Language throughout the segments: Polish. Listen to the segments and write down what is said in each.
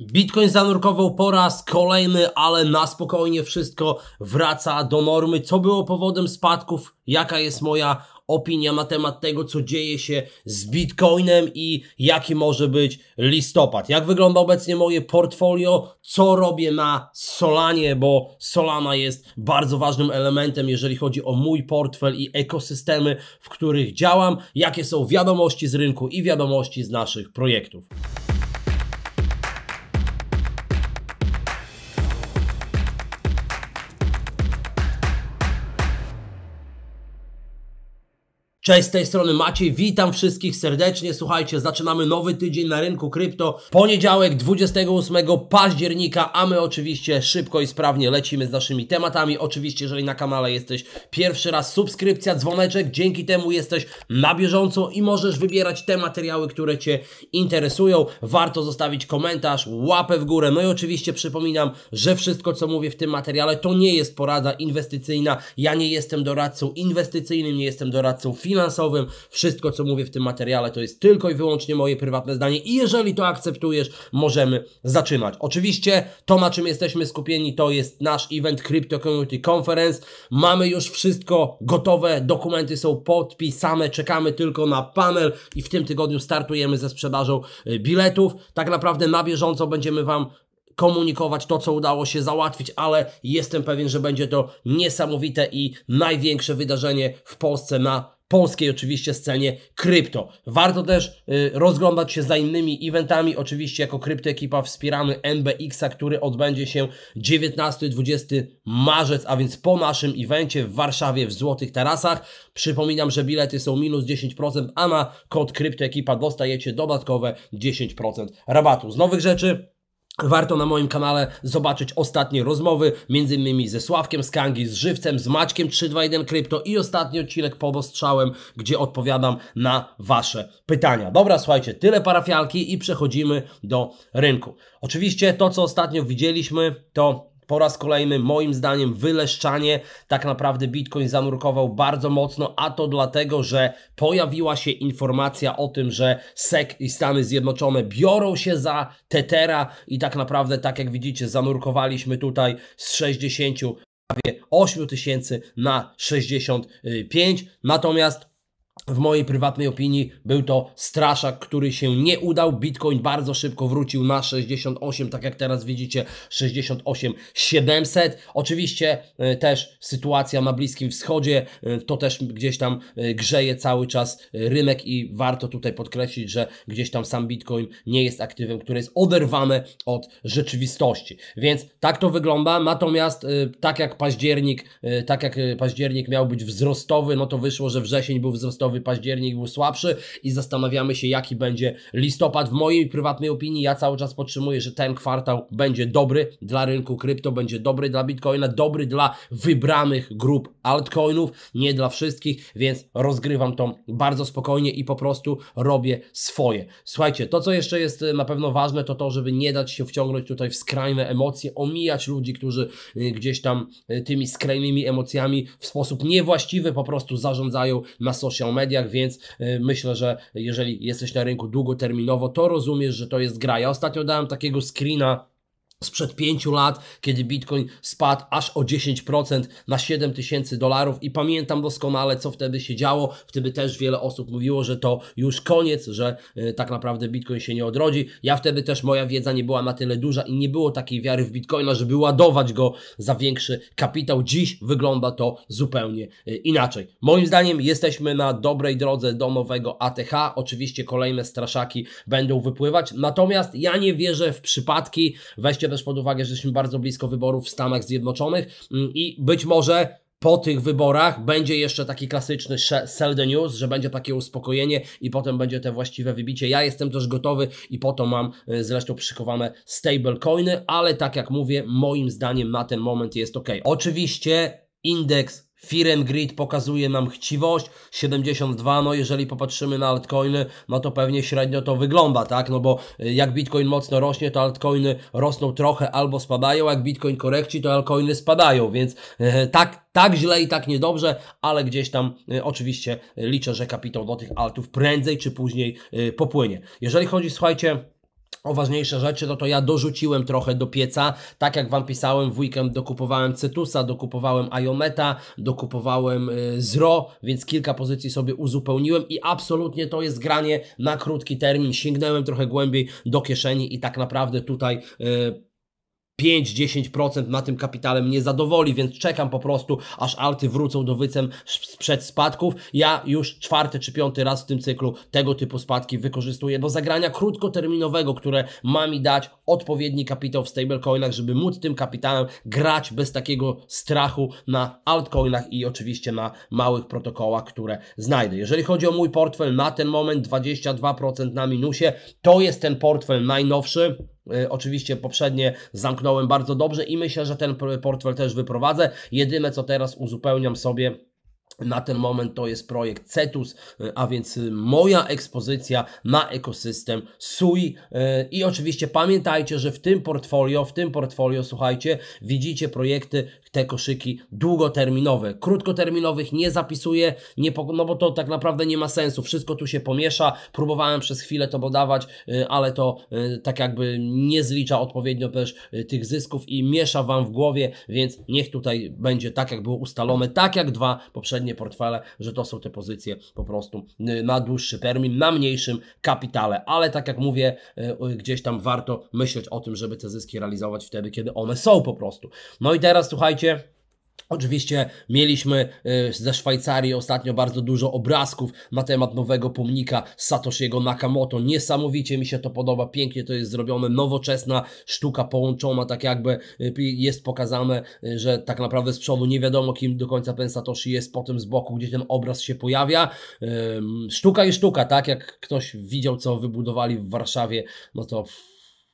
Bitcoin zanurkował po raz kolejny, ale na spokojnie wszystko wraca do normy. Co było powodem spadków? Jaka jest moja opinia na temat tego, co dzieje się z Bitcoinem i jaki może być listopad. Jak wygląda obecnie moje portfolio, co robię na Solanie, bo Solana jest bardzo ważnym elementem, jeżeli chodzi o mój portfel i ekosystemy, w których działam, jakie są wiadomości z rynku i wiadomości z naszych projektów. Cześć, z tej strony Maciej, witam wszystkich serdecznie. Słuchajcie, zaczynamy nowy tydzień na rynku krypto. Poniedziałek 28 października, a my oczywiście szybko i sprawnie lecimy z naszymi tematami. Oczywiście, jeżeli na kanale jesteś pierwszy raz, subskrypcja, dzwoneczek, dzięki temu jesteś na bieżąco i możesz wybierać te materiały, które Cię interesują. Warto zostawić komentarz, łapę w górę. No i oczywiście przypominam, że wszystko, co mówię w tym materiale, to nie jest porada inwestycyjna. Ja nie jestem doradcą inwestycyjnym, nie jestem doradcą finansowym finansowym. Wszystko, co mówię w tym materiale, to jest tylko i wyłącznie moje prywatne zdanie i jeżeli to akceptujesz, możemy zaczynać. Oczywiście to, na czym jesteśmy skupieni, to jest nasz event Crypto Community Conference. Mamy już wszystko gotowe, dokumenty są podpisane, czekamy tylko na panel i w tym tygodniu startujemy ze sprzedażą y, biletów. Tak naprawdę na bieżąco będziemy Wam komunikować to, co udało się załatwić, ale jestem pewien, że będzie to niesamowite i największe wydarzenie w Polsce na polskiej oczywiście scenie krypto. Warto też y, rozglądać się za innymi eventami. Oczywiście jako kryptoekipa wspieramy MBX-a, który odbędzie się 19-20 marzec, a więc po naszym evencie w Warszawie w Złotych Tarasach. Przypominam, że bilety są minus 10%, a na kod kryptoekipa dostajecie dodatkowe 10% rabatu. Z nowych rzeczy Warto na moim kanale zobaczyć ostatnie rozmowy, m.in. ze Sławkiem Skangi, z Żywcem, z Maćkiem 321 Krypto i ostatni odcinek pod ostrzałem, gdzie odpowiadam na Wasze pytania. Dobra, słuchajcie, tyle parafialki i przechodzimy do rynku. Oczywiście to, co ostatnio widzieliśmy, to po raz kolejny, moim zdaniem, wyleszczanie. Tak naprawdę Bitcoin zanurkował bardzo mocno, a to dlatego, że pojawiła się informacja o tym, że SEC i Stany Zjednoczone biorą się za Tetera i tak naprawdę, tak jak widzicie, zanurkowaliśmy tutaj z 60 prawie 8 tysięcy na 65. Natomiast w mojej prywatnej opinii był to straszak, który się nie udał. Bitcoin bardzo szybko wrócił na 68, tak jak teraz widzicie, 68 700. Oczywiście e, też sytuacja na Bliskim Wschodzie, e, to też gdzieś tam e, grzeje cały czas rynek i warto tutaj podkreślić, że gdzieś tam sam Bitcoin nie jest aktywem, które jest oderwane od rzeczywistości. Więc tak to wygląda. Natomiast tak jak październik, tak jak październik miał być wzrostowy, no to wyszło, że wrzesień był wzrostowy listowy, październik był słabszy i zastanawiamy się, jaki będzie listopad. W mojej prywatnej opinii ja cały czas podtrzymuję, że ten kwartał będzie dobry dla rynku krypto, będzie dobry dla Bitcoina, dobry dla wybranych grup altcoinów, nie dla wszystkich, więc rozgrywam to bardzo spokojnie i po prostu robię swoje. Słuchajcie, to co jeszcze jest y, na pewno ważne, to to, żeby nie dać się wciągnąć tutaj w skrajne emocje, omijać ludzi, którzy y, gdzieś tam y, tymi skrajnymi emocjami w sposób niewłaściwy po prostu zarządzają na social mediach, więc y, myślę, że jeżeli jesteś na rynku długoterminowo, to rozumiesz, że to jest gra. Ja ostatnio dałem takiego screena sprzed pięciu lat, kiedy Bitcoin spadł aż o 10% na 7 tysięcy dolarów i pamiętam doskonale, co wtedy się działo. Wtedy też wiele osób mówiło, że to już koniec, że y, tak naprawdę Bitcoin się nie odrodzi. Ja wtedy też moja wiedza nie była na tyle duża i nie było takiej wiary w Bitcoina, żeby ładować go za większy kapitał. Dziś wygląda to zupełnie y, inaczej. Moim zdaniem jesteśmy na dobrej drodze do nowego ATH. Oczywiście kolejne straszaki będą wypływać, natomiast ja nie wierzę w przypadki, weźcie też pod uwagę, że jesteśmy bardzo blisko wyborów w Stanach Zjednoczonych mm, i być może po tych wyborach będzie jeszcze taki klasyczny sell the news, że będzie takie uspokojenie i potem będzie te właściwe wybicie. Ja jestem też gotowy i po to mam y, zresztą przyszykowane stablecoiny, ale tak jak mówię, moim zdaniem na ten moment jest ok. Oczywiście indeks Firen Grid pokazuje nam chciwość, 72, no jeżeli popatrzymy na altcoiny, no to pewnie średnio to wygląda, tak? No bo y, jak Bitcoin mocno rośnie, to altcoiny rosną trochę albo spadają, jak Bitcoin korekci, to altcoiny spadają, więc e, tak, tak źle i tak niedobrze, ale gdzieś tam y, oczywiście y, liczę, że kapitał do tych altów prędzej czy później popłynie. Jeżeli chodzi, słuchajcie o ważniejsze rzeczy, no to ja dorzuciłem trochę do pieca. Tak jak Wam pisałem, w weekend dokupowałem Cetusa, dokupowałem Iometa, dokupowałem y, Zro, więc kilka pozycji sobie uzupełniłem i absolutnie to jest granie na krótki termin. Sięgnąłem trochę głębiej do kieszeni i tak naprawdę tutaj... Yy, 5-10% na tym kapitałem nie zadowoli, więc czekam po prostu, aż alty wrócą do wycen sprzed spadków. Ja już czwarty czy piąty raz w tym cyklu tego typu spadki wykorzystuję do zagrania krótkoterminowego, które ma mi dać odpowiedni kapitał w stablecoinach, żeby móc tym kapitałem grać bez takiego strachu na altcoinach i oczywiście na małych protokołach, które znajdę. Jeżeli chodzi o mój portfel, na ten moment 22% na minusie, to jest ten portfel najnowszy E, oczywiście poprzednie zamknąłem bardzo dobrze i myślę, że ten portfel też wyprowadzę. Jedyne co teraz uzupełniam sobie na ten moment to jest projekt CETUS, e, a więc e, moja ekspozycja na ekosystem SUI. E, I oczywiście pamiętajcie, że w tym portfolio, w tym portfolio, słuchajcie, widzicie projekty, te koszyki długoterminowe. Krótkoterminowych nie zapisuję, nie no bo to tak naprawdę nie ma sensu. Wszystko tu się pomiesza. Próbowałem przez chwilę to podawać, ale to tak jakby nie zlicza odpowiednio też tych zysków i miesza Wam w głowie, więc niech tutaj będzie tak, jak było ustalone, tak jak dwa poprzednie średnie portfele, że to są te pozycje po prostu y, na dłuższy termin, na mniejszym kapitale. Ale tak jak mówię, y, y, gdzieś tam warto myśleć o tym, żeby te zyski realizować wtedy, kiedy one są po prostu. No i teraz słuchajcie. Oczywiście mieliśmy y, ze Szwajcarii ostatnio bardzo dużo obrazków na temat nowego pomnika Satoshiego Nakamoto. Niesamowicie mi się to podoba, pięknie to jest zrobione, nowoczesna sztuka połączona, tak jakby y, jest pokazane, y, że tak naprawdę z przodu nie wiadomo kim do końca ten Satoshi jest, potem z boku, gdzie ten obraz się pojawia. Sztuka i sztuka, tak jak ktoś widział co wybudowali w Warszawie, no to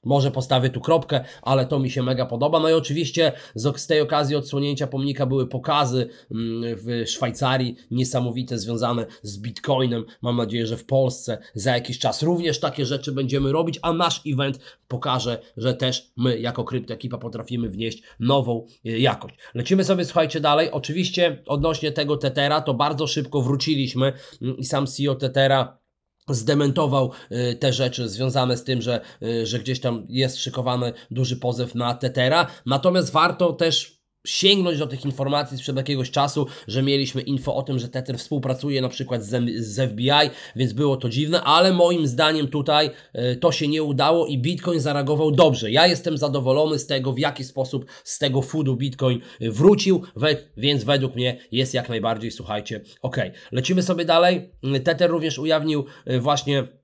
może postawię tu kropkę, ale to mi się mega podoba. No i oczywiście z tej okazji odsłonięcia pomnika były pokazy mm, w Szwajcarii, niesamowite, związane z bitcoinem. Mam nadzieję, że w Polsce za jakiś czas również takie rzeczy będziemy robić, a nasz event pokaże, że też my jako kryptoekipa potrafimy wnieść nową y, jakość. Lecimy sobie, słuchajcie, dalej. Oczywiście odnośnie tego Tetera, to bardzo szybko wróciliśmy mm, i sam CEO Tetera zdementował y, te rzeczy związane z tym, że, y, że gdzieś tam jest szykowany duży pozew na Tetera. Natomiast warto też sięgnąć do tych informacji sprzed jakiegoś czasu, że mieliśmy info o tym, że Tether współpracuje na przykład z, z FBI, więc było to dziwne, ale moim zdaniem tutaj y, to się nie udało i Bitcoin zareagował dobrze. Ja jestem zadowolony z tego, w jaki sposób z tego foodu Bitcoin e, wrócił, we, więc według mnie jest jak najbardziej, słuchajcie, ok. Lecimy sobie dalej. Tether również ujawnił y, właśnie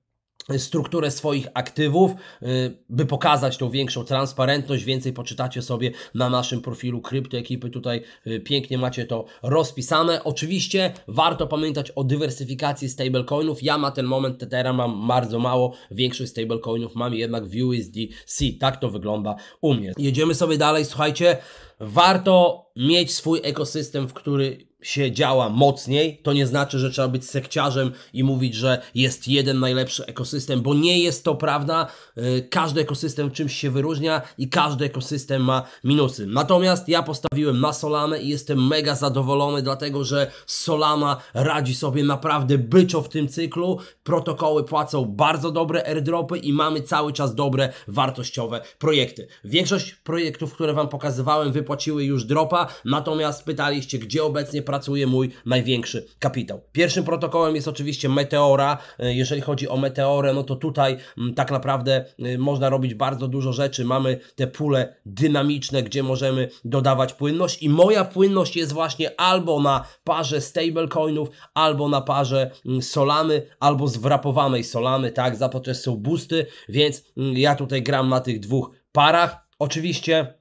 strukturę swoich aktywów, y, by pokazać tą większą transparentność. Więcej poczytacie sobie na naszym profilu Ekipy Tutaj y, pięknie macie to rozpisane. Oczywiście warto pamiętać o dywersyfikacji stablecoinów. Ja na ten moment Tetera mam bardzo mało. Większość stablecoinów mam jednak w USDC. Tak to wygląda u mnie. Jedziemy sobie dalej. Słuchajcie, warto mieć swój ekosystem, w który się działa mocniej, to nie znaczy, że trzeba być sekciarzem i mówić, że jest jeden najlepszy ekosystem, bo nie jest to prawda. Y, każdy ekosystem czymś się wyróżnia i każdy ekosystem ma minusy. Natomiast ja postawiłem na Solamę i jestem mega zadowolony, dlatego że Solama radzi sobie naprawdę byczo w tym cyklu. Protokoły płacą bardzo dobre airdropy i mamy cały czas dobre, wartościowe projekty. Większość projektów, które Wam pokazywałem, wypłaciły już dropa, natomiast pytaliście, gdzie obecnie pracuje mój największy kapitał. Pierwszym protokołem jest oczywiście Meteora. E, jeżeli chodzi o Meteorę, no to tutaj mm, tak naprawdę e, można robić bardzo dużo rzeczy. Mamy te pule dynamiczne, gdzie możemy dodawać płynność i moja płynność jest właśnie albo na parze stablecoinów, albo na parze mm, Solany, albo zwrapowanej Solany, tak, za też są boosty, więc mm, ja tutaj gram na tych dwóch parach. Oczywiście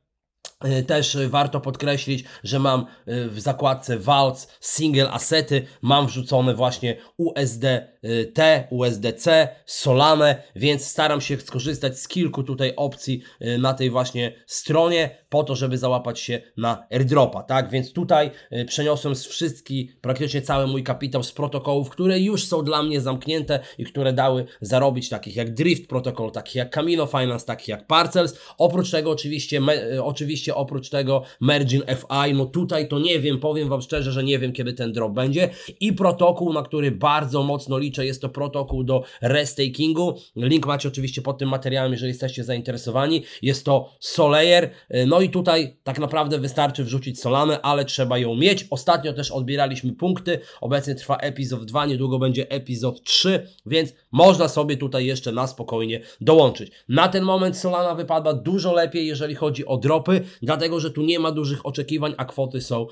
E, też e, warto podkreślić, że mam e, w zakładce Waltz Single Assety, mam wrzucone właśnie USDT, USDC, Solanę, więc staram się skorzystać z kilku tutaj opcji na tej właśnie stronie, po to, żeby załapać się na airdropa, tak? Więc tutaj przeniosłem z wszystkich, praktycznie cały mój kapitał z protokołów, które już są dla mnie zamknięte i które dały zarobić, takich jak Drift Protocol, takich jak Camino Finance, takich jak Parcels. Oprócz tego oczywiście, oczywiście oczywiście oprócz tego margin FI, no tutaj to nie wiem, powiem Wam szczerze, że nie wiem kiedy ten drop będzie i protokół, na który bardzo mocno liczę, jest to protokół do restakingu, link macie oczywiście pod tym materiałem, jeżeli jesteście zainteresowani, jest to solayer no i tutaj tak naprawdę wystarczy wrzucić Solanę, ale trzeba ją mieć, ostatnio też odbieraliśmy punkty, obecnie trwa epizod 2, niedługo będzie epizod 3, więc można sobie tutaj jeszcze na spokojnie dołączyć. Na ten moment Solana wypada dużo lepiej, jeżeli chodzi o dropy, dlatego że tu nie ma dużych oczekiwań, a kwoty są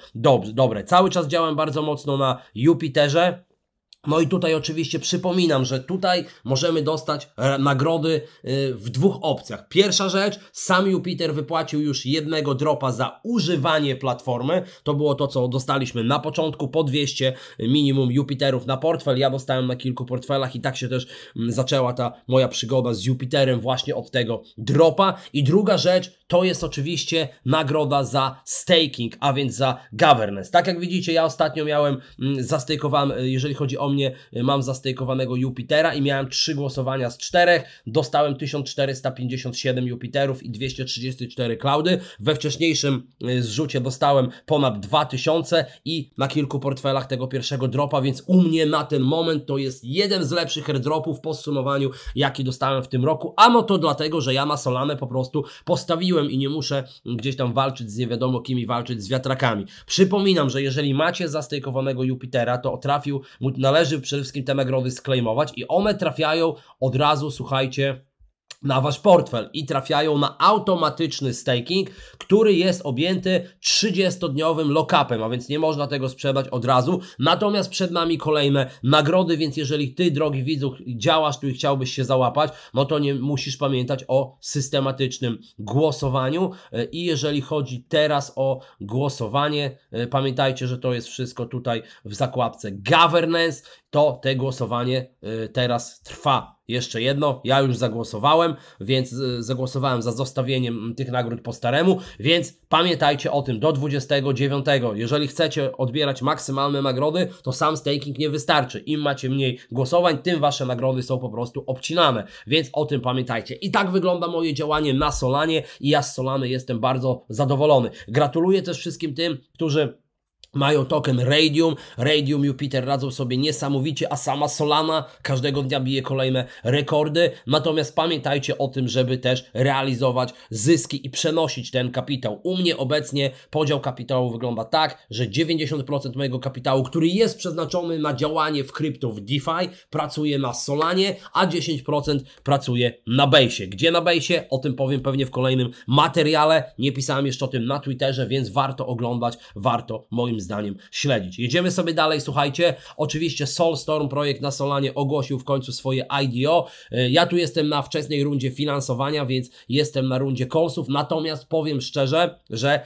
dobre. Cały czas działam bardzo mocno na Jupiterze. No i tutaj oczywiście przypominam, że tutaj możemy dostać e, nagrody e, w dwóch opcjach. Pierwsza rzecz, sam Jupiter wypłacił już jednego dropa za używanie platformy. To było to, co dostaliśmy na początku, po 200 minimum Jupiterów na portfel. Ja dostałem na kilku portfelach i tak się też mm, zaczęła ta moja przygoda z Jupiterem właśnie od tego dropa. I druga rzecz, to jest oczywiście nagroda za staking, a więc za governance. Tak jak widzicie, ja ostatnio miałem, mm, zastykowałem, e, jeżeli chodzi o mnie, y, mam zastejkowanego Jupitera i miałem 3 głosowania z 4, dostałem 1457 Jupiterów i 234 Klaudy, we wcześniejszym y, zrzucie dostałem ponad 2000 i na kilku portfelach tego pierwszego dropa, więc u mnie na ten moment to jest jeden z lepszych airdropów w podsumowaniu, jaki dostałem w tym roku, a no to dlatego, że ja na Solanę po prostu postawiłem i nie muszę gdzieś tam walczyć z nie wiadomo kimi, walczyć z wiatrakami. Przypominam, że jeżeli macie zastejkowanego Jupitera, to trafił, należy należy przede wszystkim te megrody sklejmować i one trafiają od razu, słuchajcie, na wasz portfel i trafiają na automatyczny staking, który jest objęty 30-dniowym lockupem, a więc nie można tego sprzedać od razu. Natomiast przed nami kolejne nagrody, więc jeżeli ty, drogi widzu, działasz tu i chciałbyś się załapać, no to nie musisz pamiętać o systematycznym głosowaniu. E, I jeżeli chodzi teraz o głosowanie, e, pamiętajcie, że to jest wszystko tutaj w zakładce governance to te głosowanie y, teraz trwa. Jeszcze jedno, ja już zagłosowałem, więc y, zagłosowałem za zostawieniem mm, tych nagród po staremu, więc pamiętajcie o tym do 29. Jeżeli chcecie odbierać maksymalne nagrody, to sam staking nie wystarczy. Im macie mniej głosowań, tym wasze nagrody są po prostu obcinane, więc o tym pamiętajcie. I tak wygląda moje działanie na Solanie i ja z Solany jestem bardzo zadowolony. Gratuluję też wszystkim tym, którzy mają token Radium, Radium, Jupiter radzą sobie niesamowicie, a sama Solana każdego dnia bije kolejne rekordy. Natomiast pamiętajcie o tym, żeby też realizować zyski i przenosić ten kapitał. U mnie obecnie podział kapitału wygląda tak, że 90% mojego kapitału, który jest przeznaczony na działanie w krypto, w DeFi, pracuje na Solanie, a 10% pracuje na Base. Gdzie na Base? O tym powiem pewnie w kolejnym materiale. Nie pisałem jeszcze o tym na Twitterze, więc warto oglądać, warto moim zdaniem śledzić. Jedziemy sobie dalej, słuchajcie. Oczywiście Solstorm, projekt na Solanie, ogłosił w końcu swoje IDO. E, ja tu jestem na wczesnej rundzie finansowania, więc jestem na rundzie callsów, natomiast powiem szczerze, że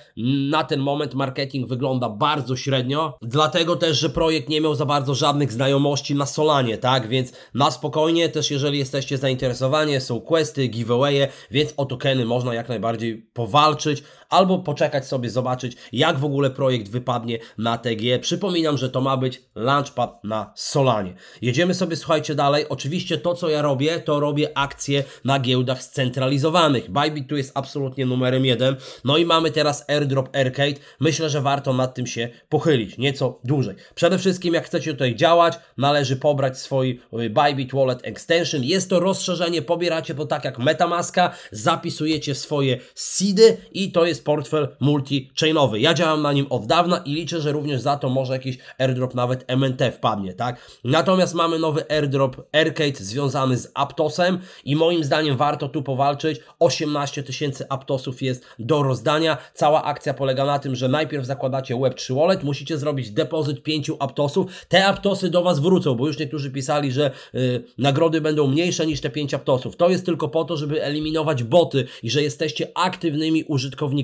na ten moment marketing wygląda bardzo średnio, dlatego też, że projekt nie miał za bardzo żadnych znajomości na Solanie, tak? Więc na spokojnie też, jeżeli jesteście zainteresowani, są questy, giveawaye, więc o tokeny można jak najbardziej powalczyć, albo poczekać sobie, zobaczyć jak w ogóle projekt wypadnie na TG. Przypominam, że to ma być launchpad na Solanie. Jedziemy sobie, słuchajcie, dalej. Oczywiście to, co ja robię, to robię akcje na giełdach scentralizowanych. Bybit tu jest absolutnie numerem jeden. No i mamy teraz Airdrop Arcade. Myślę, że warto nad tym się pochylić nieco dłużej. Przede wszystkim, jak chcecie tutaj działać, należy pobrać swój y, Bybit Wallet Extension. Jest to rozszerzenie, pobieracie to tak jak Metamaska, zapisujecie swoje seedy i to jest jest portfel multi-chainowy. Ja działam na nim od dawna i liczę, że również za to może jakiś airdrop nawet MNT wpadnie, tak? Natomiast mamy nowy airdrop Arcade związany z Aptosem i moim zdaniem warto tu powalczyć. 18 tysięcy Aptosów jest do rozdania. Cała akcja polega na tym, że najpierw zakładacie Web3 Wallet, musicie zrobić depozyt 5 Aptosów. Te Aptosy do Was wrócą, bo już niektórzy pisali, że yy, nagrody będą mniejsze niż te 5 Aptosów. To jest tylko po to, żeby eliminować boty i że jesteście aktywnymi użytkownikami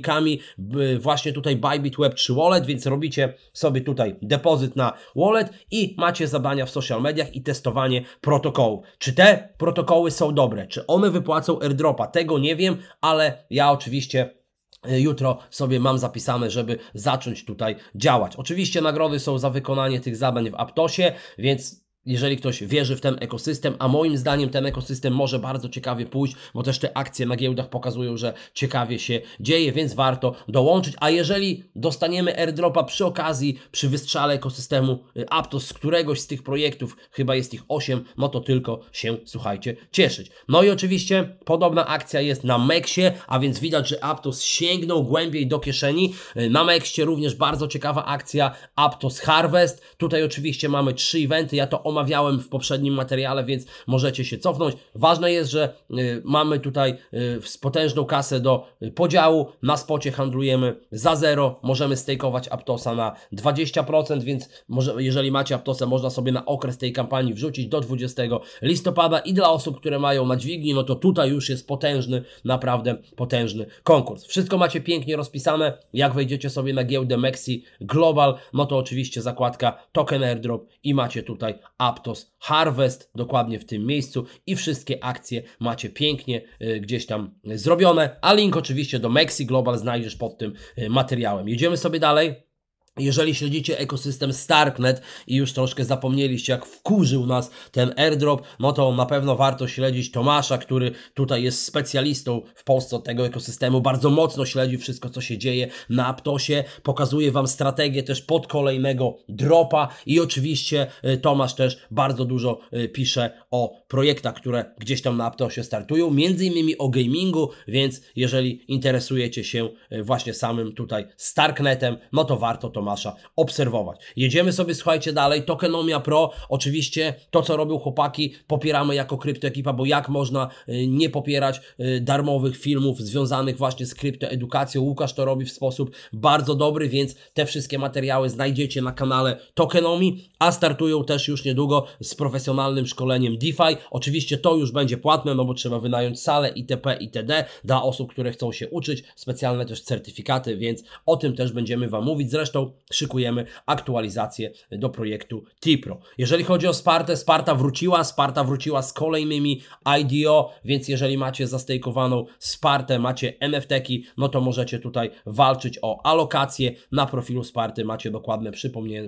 właśnie tutaj Bybit Web 3 Wallet, więc robicie sobie tutaj depozyt na wallet i macie zadania w social mediach i testowanie protokołu. Czy te protokoły są dobre? Czy one wypłacą airdropa? Tego nie wiem, ale ja oczywiście e, Jutro sobie mam zapisane, żeby zacząć tutaj działać. Oczywiście nagrody są za wykonanie tych zadań w Aptosie, więc jeżeli ktoś wierzy w ten ekosystem, a moim zdaniem ten ekosystem może bardzo ciekawie pójść, bo też te akcje na giełdach pokazują, że ciekawie się dzieje, więc warto dołączyć. A jeżeli dostaniemy airdropa przy okazji, przy wystrzale ekosystemu y, Aptos z któregoś z tych projektów, chyba jest ich 8, no to tylko się, słuchajcie, cieszyć. No i oczywiście podobna akcja jest na Mexie, a więc widać, że Aptos sięgnął głębiej do kieszeni. Y, na Mexie również bardzo ciekawa akcja Aptos Harvest. Tutaj oczywiście mamy trzy eventy, ja to omawiałem w poprzednim materiale, więc możecie się cofnąć. Ważne jest, że y, mamy tutaj y, potężną kasę do y, podziału. Na spocie handlujemy za zero, możemy stakeować Aptosa na 20%, więc może, jeżeli macie Aptosa, można sobie na okres tej kampanii wrzucić do 20 listopada i dla osób, które mają na dźwigni, no to tutaj już jest potężny, naprawdę potężny konkurs. Wszystko macie pięknie rozpisane. Jak wejdziecie sobie na giełdę Mexi Global, no to oczywiście zakładka token airdrop i macie tutaj Aptos Harvest, dokładnie w tym miejscu i wszystkie akcje macie pięknie y, gdzieś tam zrobione, a link oczywiście do Mexi Global znajdziesz pod tym y, materiałem. Jedziemy sobie dalej. Jeżeli śledzicie ekosystem Starknet i już troszkę zapomnieliście, jak wkurzył nas ten airdrop, no to na pewno warto śledzić Tomasza, który tutaj jest specjalistą w Polsce od tego ekosystemu, bardzo mocno śledzi wszystko, co się dzieje na Aptosie, pokazuje Wam strategię też pod kolejnego dropa i oczywiście y, Tomasz też bardzo dużo y, pisze o projektach, które gdzieś tam na Aptosie startują, między innymi o gamingu, więc jeżeli interesujecie się y, właśnie samym tutaj Starknetem, no to warto to Tomasza obserwować. Jedziemy sobie, słuchajcie, dalej. Tokenomia Pro, oczywiście to, co robią chłopaki, popieramy jako kryptoekipa, bo jak można y, nie popierać y, darmowych filmów związanych właśnie z kryptoedukacją. Łukasz to robi w sposób bardzo dobry, więc te wszystkie materiały znajdziecie na kanale Tokenomi, a startują też już niedługo z profesjonalnym szkoleniem DeFi. Oczywiście to już będzie płatne, no bo trzeba wynająć salę itp. itd. dla osób, które chcą się uczyć, specjalne też certyfikaty, więc o tym też będziemy Wam mówić. Zresztą szykujemy aktualizację do projektu Tipro. Jeżeli chodzi o Spartę, Sparta wróciła, Sparta wróciła z kolejnymi IDO, więc jeżeli macie zastejkowaną Spartę, macie NFT-ki, no to możecie tutaj walczyć o alokację. Na profilu Sparty macie dokładne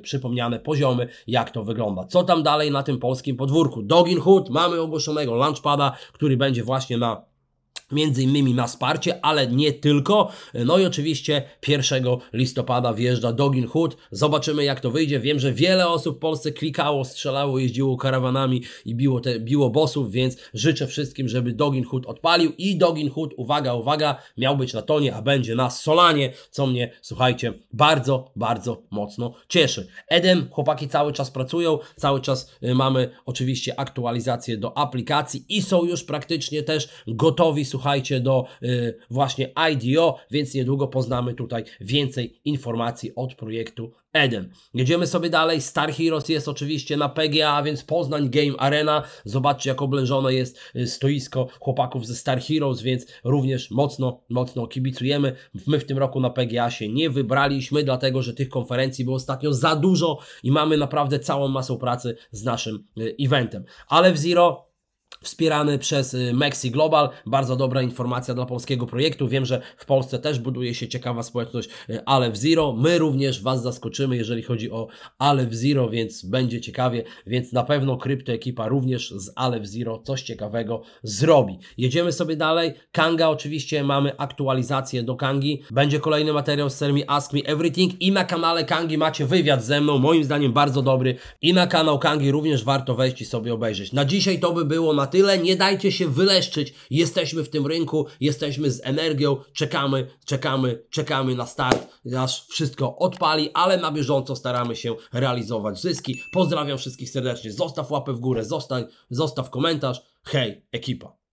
przypomniane poziomy, jak to wygląda. Co tam dalej na tym polskim podwórku? Dogin Hood mamy ogłoszonego launchpada, który będzie właśnie na między innymi na wsparcie, ale nie tylko. No i oczywiście 1 listopada wjeżdża Dogin Hood. Zobaczymy jak to wyjdzie. Wiem, że wiele osób w Polsce klikało, strzelało, jeździło karawanami i biło, te, biło bossów, więc życzę wszystkim, żeby Dogin Hood odpalił i Dogin Hood, uwaga, uwaga, miał być na tonie, a będzie na Solanie, co mnie, słuchajcie, bardzo, bardzo mocno cieszy. Edem, chłopaki cały czas pracują, cały czas y, mamy oczywiście aktualizację do aplikacji i są już praktycznie też gotowi, słuchajcie, do y, właśnie IDO, więc niedługo poznamy tutaj więcej informacji od projektu Eden. Jedziemy sobie dalej. Star Heroes jest oczywiście na PGA, więc Poznań Game Arena. Zobaczcie, jak oblężone jest y, stoisko chłopaków ze Star Heroes, więc również mocno, mocno kibicujemy. My w tym roku na PGA się nie wybraliśmy, dlatego że tych konferencji było ostatnio za dużo i mamy naprawdę całą masę pracy z naszym y, eventem. Ale w Zero wspierany przez y, Mexi Global. Bardzo dobra informacja dla polskiego projektu. Wiem, że w Polsce też buduje się ciekawa społeczność y, Alef Zero. My również Was zaskoczymy, jeżeli chodzi o Alef Zero, więc będzie ciekawie, więc na pewno kryptoekipa również z Alef Zero coś ciekawego zrobi. Jedziemy sobie dalej. Kanga oczywiście mamy aktualizację do Kangi. Będzie kolejny materiał z serii Ask Me Everything i na kanale Kangi macie wywiad ze mną, moim zdaniem bardzo dobry i na kanał Kangi również warto wejść i sobie obejrzeć. Na dzisiaj to by było na tym tyle. Nie dajcie się wyleszczyć. Jesteśmy w tym rynku, jesteśmy z energią, czekamy, czekamy, czekamy na start, aż wszystko odpali, ale na bieżąco staramy się realizować zyski. Pozdrawiam wszystkich serdecznie. Zostaw łapę w górę, zostań, zostaw komentarz. Hej, ekipa!